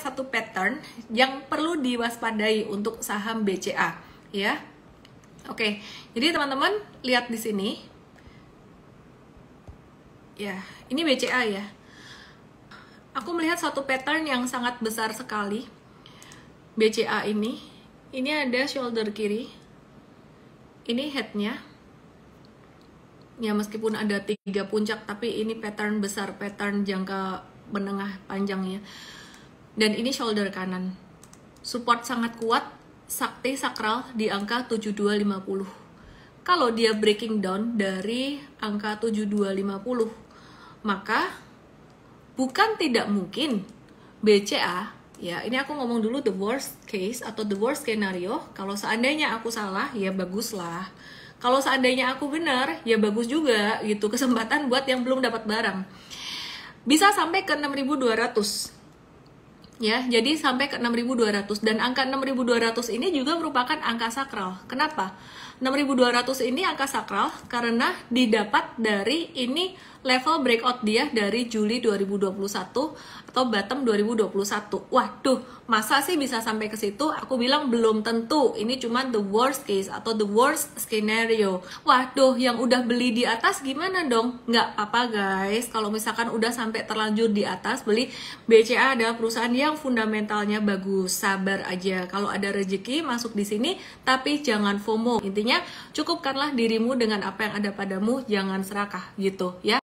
satu pattern yang perlu diwaspadai untuk saham BCA ya. Oke, jadi teman-teman lihat di sini. Ya, ini BCA ya. Aku melihat satu pattern yang sangat besar sekali. BCA ini, ini ada shoulder kiri. Ini headnya. Ya meskipun ada tiga puncak, tapi ini pattern besar, pattern jangka menengah panjangnya dan ini shoulder kanan support sangat kuat sakti sakral di angka 7250 kalau dia breaking down dari angka 7250 maka bukan tidak mungkin BCA ya ini aku ngomong dulu the worst case atau the worst scenario, kalau seandainya aku salah ya baguslah kalau seandainya aku benar ya bagus juga gitu kesempatan buat yang belum dapat barang bisa sampai ke 6200 ya. Jadi sampai ke 6200 dan angka 6200 ini juga merupakan angka sakral. Kenapa? 6200 ini angka sakral karena didapat dari ini level breakout dia dari Juli 2021 atau bottom 2021. Waduh, masa sih bisa sampai ke situ? Aku bilang belum tentu. Ini cuma the worst case atau the worst scenario. Waduh, yang udah beli di atas gimana dong? Nggak apa-apa guys, kalau misalkan udah sampai terlanjur di atas beli BCA ada perusahaan yang yang fundamentalnya bagus, sabar aja. Kalau ada rezeki masuk di sini, tapi jangan FOMO. Intinya cukupkanlah dirimu dengan apa yang ada padamu, jangan serakah gitu ya.